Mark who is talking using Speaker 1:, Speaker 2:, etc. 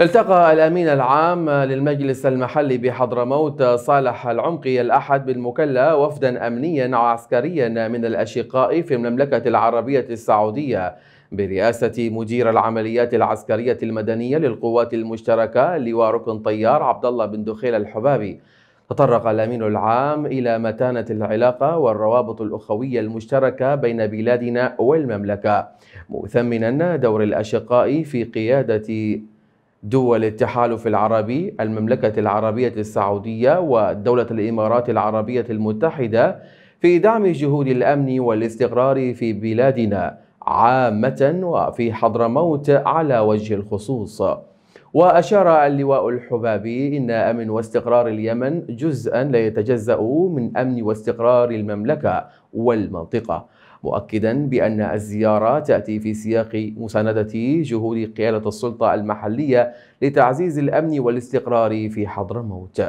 Speaker 1: التقى الأمين العام للمجلس المحلي بحضرموت صالح العمقي الأحد بالمكلا وفدا أمنيا عسكريا من الأشقاء في المملكة العربية السعودية برئاسة مدير العمليات العسكرية المدنية للقوات المشتركة لواء ركن طيار عبد الله بن دخيل الحبابي تطرق الأمين العام إلى متانة العلاقة والروابط الأخوية المشتركة بين بلادنا والمملكة مثمنا دور الأشقاء في قيادة دول التحالف العربي المملكة العربية السعودية ودولة الإمارات العربية المتحدة في دعم جهود الأمن والاستقرار في بلادنا عامة وفي حضرموت على وجه الخصوص وأشار اللواء الحبابي إن أمن واستقرار اليمن جزءا لا يتجزأ من أمن واستقرار المملكة والمنطقة مؤكدا بأن الزيارة تأتي في سياق مساندة جهود قيادة السلطة المحلية لتعزيز الأمن والاستقرار في حضرموت.